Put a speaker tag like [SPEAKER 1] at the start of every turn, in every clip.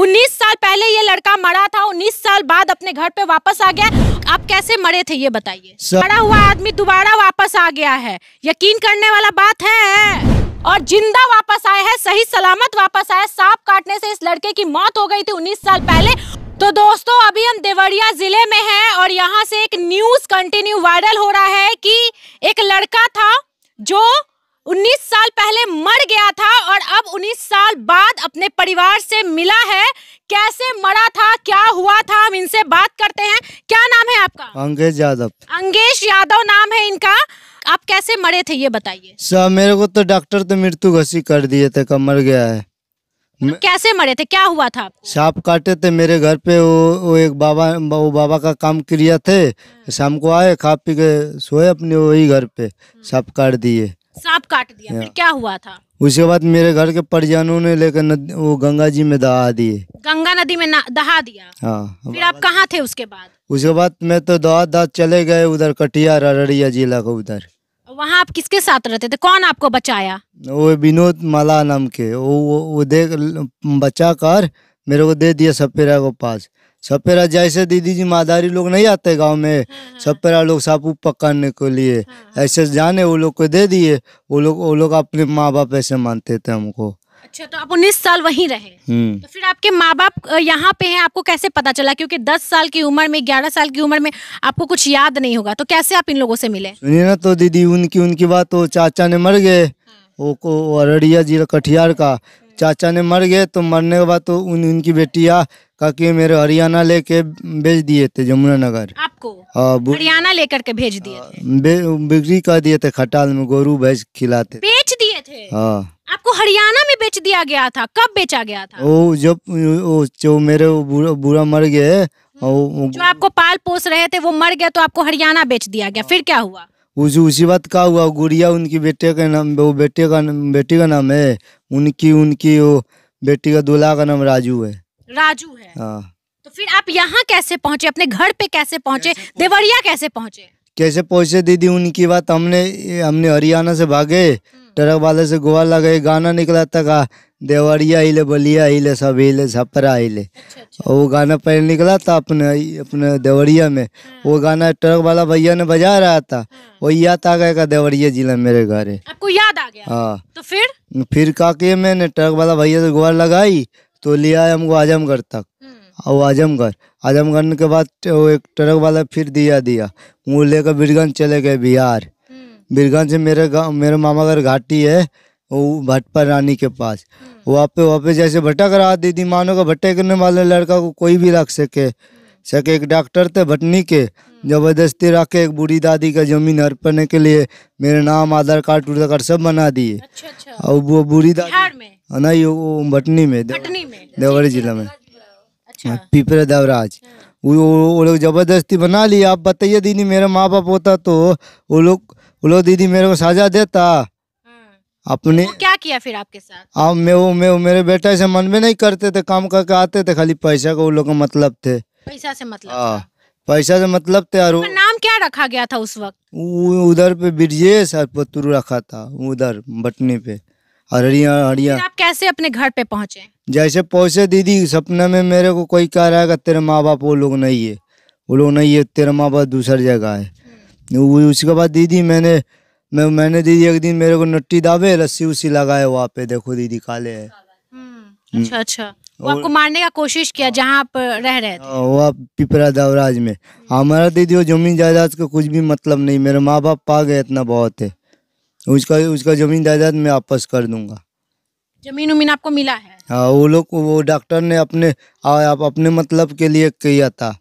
[SPEAKER 1] उन्नीस साल पहले ये लड़का मरा था उन्नीस साल बाद अपने घर पे वापस आ गया आप कैसे मरे थे ये बताइए मरा हुआ आदमी दोबारा वापस आ गया है यकीन करने वाला बात है और जिंदा वापस आया है सही सलामत वापस आया सांप काटने से इस लड़के की मौत हो गई थी उन्नीस साल पहले तो दोस्तों अभी हम देवरिया जिले में हैं और यहाँ से एक न्यूज कंटिन्यू वायरल हो रहा है कि एक लड़का था जो 19 साल पहले मर गया था और अब 19 साल बाद अपने परिवार से मिला है कैसे मरा था क्या हुआ था हम इनसे बात करते हैं क्या नाम है आपका
[SPEAKER 2] अंगेश यादव
[SPEAKER 1] अंगेश यादव नाम है इनका आप कैसे मरे थे ये बताइए
[SPEAKER 2] सर मेरे को तो डॉक्टर तो मृत्यु घसी कर दिए थे कब मर गया है
[SPEAKER 1] कैसे मरे थे क्या हुआ था
[SPEAKER 2] सांप काटे थे मेरे घर पे वो वो एक बाबा वो बाबा का काम क्रिया थे हाँ। शाम को आए खा पी के सोए अपने वही घर पे हाँ। सांप काट दिए सांप काट दिया फिर
[SPEAKER 1] क्या हुआ था
[SPEAKER 2] उसके बाद मेरे घर के परिजनों ने लेकर वो गंगा जी में दहा दिए
[SPEAKER 1] गंगा नदी में दहा दिया हाँ फिर आप कहाँ थे उसके बाद
[SPEAKER 2] उसके बाद मैं तो दहा दहा चले गए उधर कटिया अररिया जिला को उधर
[SPEAKER 1] वहाँ आप किसके साथ रहते थे कौन आपको बचाया
[SPEAKER 2] वो विनोद माला नाम के वो वो, वो देख बचा कर मेरे को दे दिया सपेरा को पास सपेरा जैसे दीदी जी मादारी लोग नहीं आते गांव में हाँ, हाँ। सपेरा लोग सापू पकड़ने के लिए हाँ। ऐसे जाने वो लोग को दे दिए वो लोग वो लोग अपने माँ बाप ऐसे मानते थे हमको
[SPEAKER 1] अच्छा तो आप उन्नीस साल वहीं रहे हम्म। तो फिर आपके माँ बाप यहाँ पे हैं आपको कैसे पता चला क्योंकि दस साल की उम्र में ग्यारह साल की उम्र में आपको कुछ याद नहीं होगा तो कैसे आप इन लोगों से मिले
[SPEAKER 2] सुनिए ना तो दीदी उनकी उनकी बात तो चाचा ने मर गए वो को अररिया जिला कटिहार का चाचा ने मर गए तो मरने के बाद तो उन उनकी बेटिया काकी मेरे हरियाणा लेके भेज दिए थे नगर आपको हाँ, हरियाणा
[SPEAKER 1] लेकर के भेज दिए
[SPEAKER 2] हाँ, बिक्री कर दिए थे खटाल में गोरू भैंस खिलाते
[SPEAKER 1] बेच दिए थे हाँ आपको हरियाणा में बेच दिया गया था कब बेचा गया था
[SPEAKER 2] ओ जब ओ, जो मेरे बुरा, बुरा मर गए हम्म। जो
[SPEAKER 1] आपको पाल पोस रहे थे वो मर गया तो आपको हरियाणा बेच दिया गया हाँ। फिर क्या हुआ
[SPEAKER 2] उसी उसी बात का हुआ गुड़िया उनकी बेटे का नाम वो बेटे का बेटी का नाम है उनकी उनकी वो बेटी का दूल्हा का नाम राजू है राजू है हाँ
[SPEAKER 1] तो फिर आप यहाँ कैसे पहुँचे अपने घर पे कैसे पहुँचे देवरिया कैसे पहुँचे
[SPEAKER 2] कैसे पहुँचे दीदी उनकी बात हमने हमने हरियाणा से भागे हम्म। ट्रक वाले से गोवा लगे गाना निकला था देवरिया हिले बलिया हिले सब हिले छपरा हिले अच्छा, अच्छा। वो गाना पहले निकला था अपने अपने देवरिया में हाँ। वो गाना ट्रक वाला भैया ने बजा रहा था हाँ। वो याद आ गया देवरिया जिला मेरे घर है
[SPEAKER 1] आपको याद आ गया
[SPEAKER 2] हाँ तो फिर फिर का के मैंने ट्रक वाला भैया से गुहार लगाई तो लिया आया हमको आजमगढ़ तक हम्म। और आजमगढ़ आजमगढ़ के बाद वो एक ट्रक वाला फिर दिया दिया वो लेकर बीरगंज चले गए बिहार हम्म। बीरगंज से मेरे गाँव मेरे मामा घर घाटी है वो भटपा रानी के पास हम्म। वहाँ पे वहाँ पे जैसे भटक रहा दीदी मानो का भट्टे करने वाले लड़का को कोई भी रख सके सके एक डॉक्टर थे भटनी के हम्म। जबरदस्ती रख के एक बूढ़ी दादी का जमीन हड़पने के लिए मेरे नाम आधार कार्ड टूटा कार्ड सब बना दिए अच्छा, अच्छा। और वो बूढ़ी दादी हाँ, नहीं वो भटनी में अच्छा, देवरी अच्छा। जिला में अच्छा। हाँ, पिपरा देवराज हाँ। वो लोग जबरदस्ती बना लिया आप बताइए दीदी मेरा माँ बाप होता तो वो लोग वो लोग दीदी मेरे को साझा देता अपने वो
[SPEAKER 1] क्या किया फिर आपके साथ
[SPEAKER 2] हाँ, मैं वो मैं वो मेरे बेटे से मन में नहीं करते थे काम करके आते थे खाली पैसा का वो लोग का मतलब थे
[SPEAKER 1] पैसा से मतलब
[SPEAKER 2] आ, हाँ, पैसा से मतलब थे और तो
[SPEAKER 1] नाम क्या रखा गया था उस वक्त
[SPEAKER 2] उधर पे ब्रिजेश और पतरू रखा था उधर बटनी पे हरिया हरिया आप
[SPEAKER 1] कैसे अपने घर पे पहुँचे
[SPEAKER 2] जैसे पहुँचे दीदी सपने में मेरे को कोई कह रहा है तेरे माँ बाप वो लोग नहीं है वो लोग नहीं है तेरा माँ बाप दूसरी जगह है हम्म। उसके बाद दीदी मैंने मैं मैंने दीदी एक दिन मेरे को नट्टी दावे रस्सी उसी लगाए वहाँ पे देखो दीदी काले है हम्म, अच्छा
[SPEAKER 1] हम्म। अच्छा वो आपको मारने का कोशिश किया हाँ। जहाँ आप रह रहे थे
[SPEAKER 2] हाँ, वो पिपरा दवराज में हमारा दीदी वो जमीन जायदाद का कुछ भी मतलब नहीं मेरे माँ बाप पा गए इतना बहुत है उसका उसका जमीन जायदाद मैं वापस कर दूंगा
[SPEAKER 1] जमीन उमीन आपको मिला है
[SPEAKER 2] हाँ वो लोग वो डॉक्टर ने अपने आप अपने मतलब के लिए किया था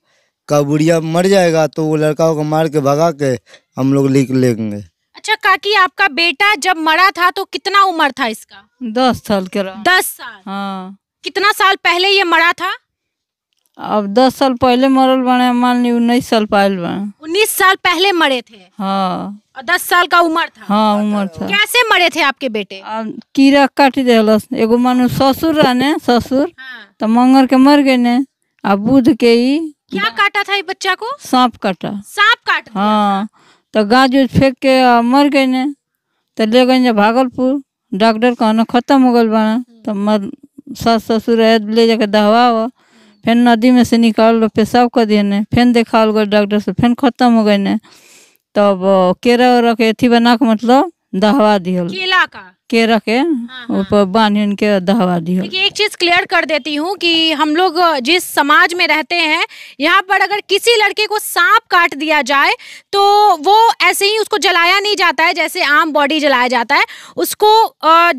[SPEAKER 2] का बुढ़िया मर जाएगा तो वो लड़का को मार के भगा के हम लोग लिख लेंगे
[SPEAKER 1] अच्छा काकी आपका बेटा जब मरा था तो कितना उम्र था इसका दस साल के दस साल हाँ कितना साल पहले ये मरा था
[SPEAKER 3] अब दस साल पहले मरल बने मान ली उन्नीस साल पहले बने
[SPEAKER 1] उन्नीस साल पहले मरे थे हाँ और दस साल का उम्र था हाँ उम्र था कैसे मरे थे आपके बेटे
[SPEAKER 3] कीड़ा काट दिलस एगो मानो ससुर रहने ससुर हाँ। तो मंगर के मर गए ने अब बुध के ही क्या काटा था ये बच्चा को सांप काटा सांप काट हाँ तो गाज उज फेंक के मर गए ने तो ले गए जा भागलपुर डॉक्टर कहना ख़त्म हो गए बना तो मर सास ससुर ले जाकर दहवा हुआ फिर नदी में से निकाल लो पेशाब कर दिए ने फिर देखा गए डॉक्टर से फिर खत्म हो गए ने तब केरा उरा के अथी बना के मतलब दहवा दिया केला का के रखे हाँ, हाँ। ऊपर बांध के दहवा दियो देखिए
[SPEAKER 1] एक चीज क्लियर कर देती हूँ कि हम लोग जिस समाज में रहते हैं यहाँ पर अगर किसी लड़के को सांप काट दिया जाए तो वो ऐसे ही उसको जलाया नहीं जाता है जैसे आम बॉडी जलाया जाता है उसको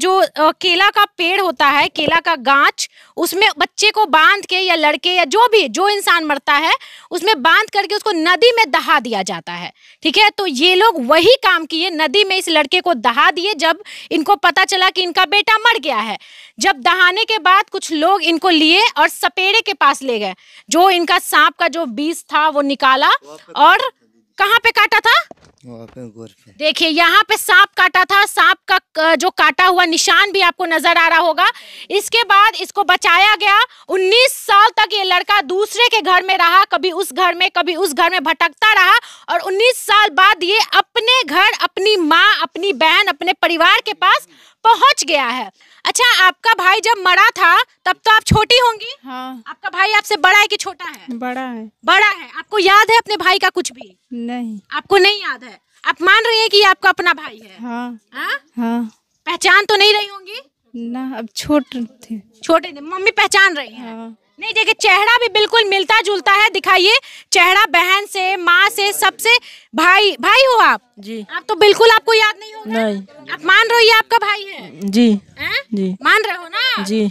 [SPEAKER 1] जो केला का पेड़ होता है केला का गाँच उसमें बच्चे को बांध के या लड़के या जो भी जो इंसान मरता है उसमें बांध करके उसको नदी में दहा दिया जाता है ठीक है तो ये लोग वही काम किए नदी में इस लड़के को दहा दिए जब इनको पता चला कि इनका बेटा मर गया है जब दहाने के बाद कुछ लोग इनको लिए और सपेरे के पास ले गए जो इनका सांप का जो बीज था वो निकाला और कहाँ पे काटा था देखिए यहाँ पे सांप काटा था सांप का जो काटा हुआ निशान भी आपको नजर आ रहा होगा इसके बाद इसको बचाया गया 19 साल तक लड़का दूसरे के घर में रहा कभी उस घर में कभी उस घर में भटकता रहा और 19 साल बाद ये अपने घर अपनी माँ अपनी बहन अपने परिवार के पास पहुंच गया है अच्छा आपका भाई जब मरा था तब तो आप छोटी होंगी हाँ आपका भाई आपसे बड़ा है कि छोटा है बड़ा है बड़ा है आपको याद है अपने भाई का कुछ भी नहीं आपको नहीं याद है आप मान रही है कि आपका अपना भाई है हाँ।, हाँ, हाँ? पहचान तो नहीं रही होंगी ना अब छोटे थे छोटे थे मम्मी पहचान रही है हाँ। नहीं देखिए चेहरा भी बिल्कुल मिलता जुलता है दिखाइए चेहरा बहन से माँ से सबसे भाई भाई हो आप जी आप तो बिल्कुल आपको याद नहीं
[SPEAKER 2] होगा नहीं
[SPEAKER 1] आप मान रहे हो ये आपका भाई है जी आ? जी मान रहे हो ना जी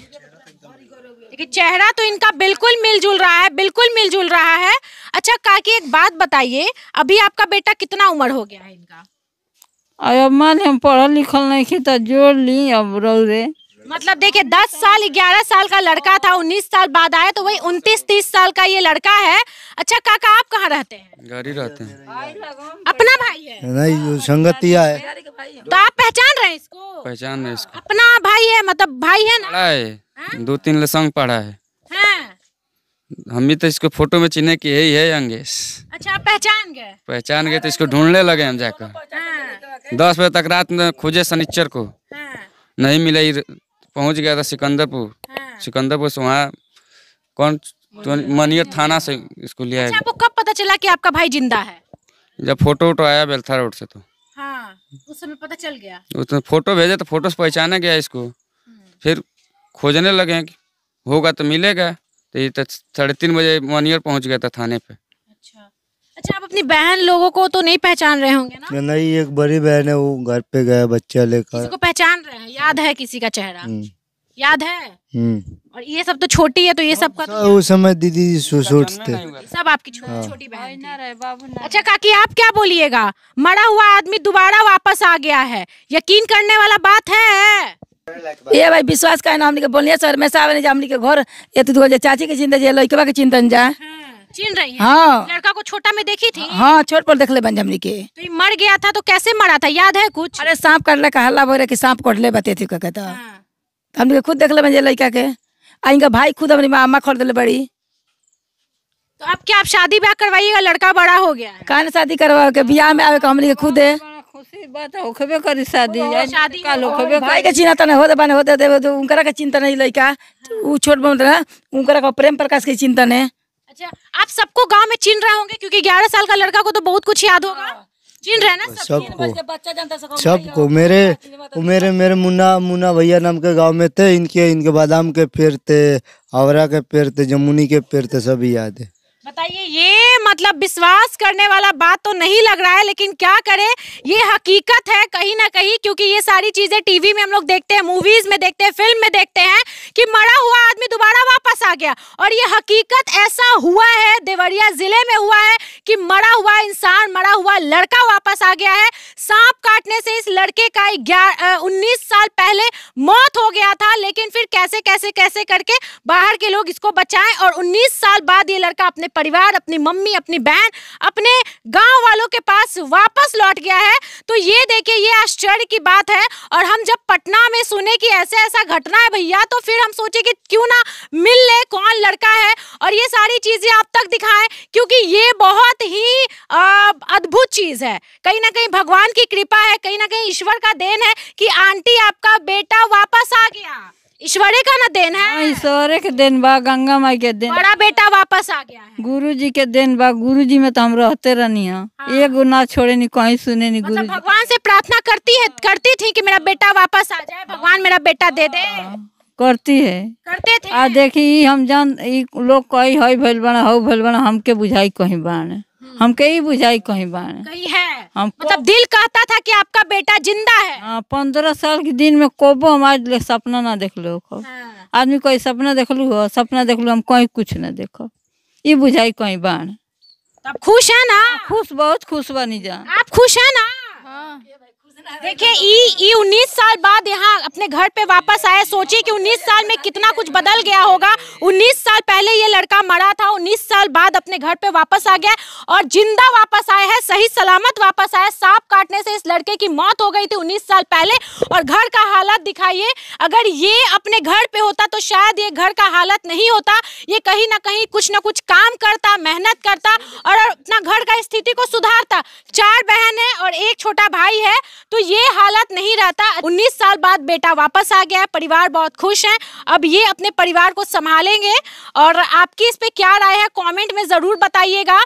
[SPEAKER 1] देखिए चेहरा तो इनका बिल्कुल मिलजुल रहा है बिल्कुल मिलजुल रहा है अच्छा काकी एक बात बताइए अभी आपका बेटा कितना उम्र हो गया है
[SPEAKER 3] इनका अब मान हम पढ़ल लिखल नहीं थी तो जोड़ ली
[SPEAKER 1] अब रे मतलब देखिए दस साल ग्यारह साल का लड़का था उन्नीस साल बाद आया तो वही उन्तीस तीस साल का ये लड़का है अच्छा काका आप कहाँ रहते
[SPEAKER 2] हैं गाड़ी रहते हैं अपना भाई है नहीं संगतिया है
[SPEAKER 1] तो आप पहचान रहे इसको
[SPEAKER 2] पहचान रहे इसको
[SPEAKER 1] अपना भाई है मतलब भाई है
[SPEAKER 2] ना है हाँ? दो तीन लसंग पढ़ा है हाँ। हम भी तो इसको फोटो में चिन्हे की यही है अंगेश
[SPEAKER 1] अच्छा आप पहचान गए
[SPEAKER 2] पहचान गए तो इसको ढूंढने लगे हम जाकर हाँ। दस बजे तक रात में खोजे शनिचर को नहीं मिला पहुंच गया था सिकंदरपुर हाँ। सिकंदरपुर से वहाँ कौन तो मनियर थाना से इसको लिया अच्छा, आपको
[SPEAKER 1] कब पता चला कि आपका भाई जिंदा है
[SPEAKER 2] जब फोटो वोटो आया बेलथा रोड से तो
[SPEAKER 1] हाँ, उस समय पता चल गया
[SPEAKER 2] उसने फोटो भेजे तो फोटो से पहचाना गया इसको हम्म। फिर खोजने लगे होगा तो मिलेगा तो ये तो साढ़े तीन बजे मनियर पहुँच गया था थाने पे अच्छा
[SPEAKER 1] अच्छा आप अपनी बहन लोगों को तो नहीं पहचान रहे होंगे
[SPEAKER 2] ना नहीं एक बड़ी बहन है वो घर पे गया बच्चा लेकर को
[SPEAKER 1] पहचान रहे हैं याद है किसी का चेहरा हम्म। याद है हम्म। और ये सब तो छोटी है तो ये सब का तो उस समय
[SPEAKER 2] दीदी जी सब
[SPEAKER 1] आपकी छोटी हाँ। छोटी बहन अच्छा काकी आप क्या बोलिएगा मरा हुआ आदमी दोबारा वापस आ गया है यकीन करने वाला बात है ये भाई विश्वास का नाम बोलिए सर मैं सावन के घर ये तो
[SPEAKER 3] चाची के चिंता लड़कवा के चिंतन जाए हाँ।
[SPEAKER 1] चीन रही है हाँ लड़का को छोटा में देखी थी हाँ
[SPEAKER 3] छोट पर देख ले बंजमरी के
[SPEAKER 1] तो मर गया था तो कैसे मरा था याद है कुछ अरे सांप कर ले हल्ला बोल रहे की सांप
[SPEAKER 3] कट ले बते थी कहता तो। हाँ। तो हम खुद देख ले बंजे लड़का के आइंगा भाई खुद अपनी मामा खोल
[SPEAKER 1] दिले बड़ी तो अब क्या आप शादी ब्याह करवाइएगा लड़का बड़ा हो गया कहा शादी
[SPEAKER 3] करवाओ के ब्याह में आवे का हमने खुद है
[SPEAKER 1] खुशी बात होखबे करी शादी शादी का होखबे
[SPEAKER 3] भाई के चिंता तो नहीं होते बने होते देवे तो उनकरा के चिंता नहीं लइका उ छोट बन रहा मतलब, उनकरा का प्रेम प्रकाश की चिंता नहीं
[SPEAKER 1] आप सबको गांव में चिन रहे होंगे क्योंकि ग्यारह साल का लड़का को तो बहुत कुछ याद होगा हाँ। चिन रहे ना सबको सबको
[SPEAKER 2] मेरे मेरे हाँ, तो मेरे मुन्ना मुन्ना भैया नाम के गांव में थे इनके इनके बादाम के पेड़ थे आवरा के पेड़ थे जमुनी के पेड़ थे सभी याद है
[SPEAKER 1] बताइए ये मतलब विश्वास करने वाला बात तो नहीं लग रहा है लेकिन क्या करें ये हकीकत है कहीं ना कहीं क्योंकि ये सारी चीजें टीवी में हम लोग देखते हैं मूवीज में देखते हैं फिल्म में देखते हैं कि मरा हुआ आदमी दोबारा वापस आ गया और ये हकीकत ऐसा हुआ है देवरिया जिले में हुआ है कि मरा हुआ इंसान मरा हुआ लड़का वापस आ गया है सांप काटने से इस लड़के का उन्नीस साल पहले मौत हो गया था लेकिन फिर कैसे कैसे कैसे करके बाहर के लोग इसको बचाएं और उन्नीस साल बाद ये लड़का अपने परिवार अपनी मम्मी अपनी बहन अपने गांव वालों के पास वापस लौट गया है तो ये देखिए ये आश्चर्य की बात है और हम जब पटना में सुने कि ऐसे ऐसा घटना है भैया तो फिर हम सोचे कि क्यों ना मिल मिल ले कौन लड़का है और ये सारी चीजें आप तक दिखाएं क्योंकि ये बहुत ही अद्भुत चीज है कहीं ना कहीं भगवान की कृपा है कहीं ना कहीं ईश्वर का देन है कि आंटी आपका बेटा वापस आ गया ईश्वरे का ना देन है हाँ, ईश्वर के देन बा गंगा माई के देन बड़ा बेटा वापस आ गया
[SPEAKER 3] है गुरु जी के देन बा गुरु जी में तो हम रहते रहनी हाँ। ये ना छोड़े नहीं कहीं सुने नहीं मतलब गुरु
[SPEAKER 1] भगवान से प्रार्थना करती है करती थी कि मेरा बेटा वापस आ जाए भगवान मेरा बेटा दे दे हाँ।
[SPEAKER 3] करती है करते थे आ देखी हम जान लोग कही हई भइल बना हऊ भइल बना हमके बुझाई कहीं बाण हम्म। हमके ही बुझाई कहीं बाण कही है हम
[SPEAKER 1] मतलब दिल कहता था कि आपका बेटा जिंदा है हाँ पंद्रह साल के
[SPEAKER 3] दिन में कोबो ले सपना ना देख लो हाँ। आदमी कोई सपना देख लू सपना देख लू हम कहीं कुछ ना देखो ई बुझाई कहीं बाण
[SPEAKER 1] तब खुश है ना खुश बहुत खुश बनी जा आप खुश है ना हाँ। देखिए ई ई उन्नीस साल बाद यहाँ अपने घर पे वापस आए सोचिए कि उन्नीस साल में कितना कुछ बदल गया होगा उन्नीस साल पहले ये लड़का मरा था उन्नीस साल बाद अपने घर पे वापस आ गया और जिंदा वापस आए हैं सही सलामत वापस आए सांप काटने से इस लड़के की मौत हो गई थी उन्नीस साल पहले और घर का हालत दिखाइए अगर ये अपने घर पे होता तो शायद ये घर का हालत नहीं होता ये कहीं ना कहीं कुछ ना कुछ काम करता मेहनत करता और अपना घर का स्थिति को सुधारता चार बहन है और एक छोटा भाई है तो ये हालत नहीं रहता 19 साल बाद बेटा वापस आ गया है परिवार बहुत खुश है अब ये अपने परिवार को संभालेंगे और आपकी इस पर क्या राय है कॉमेंट में ज़रूर बताइएगा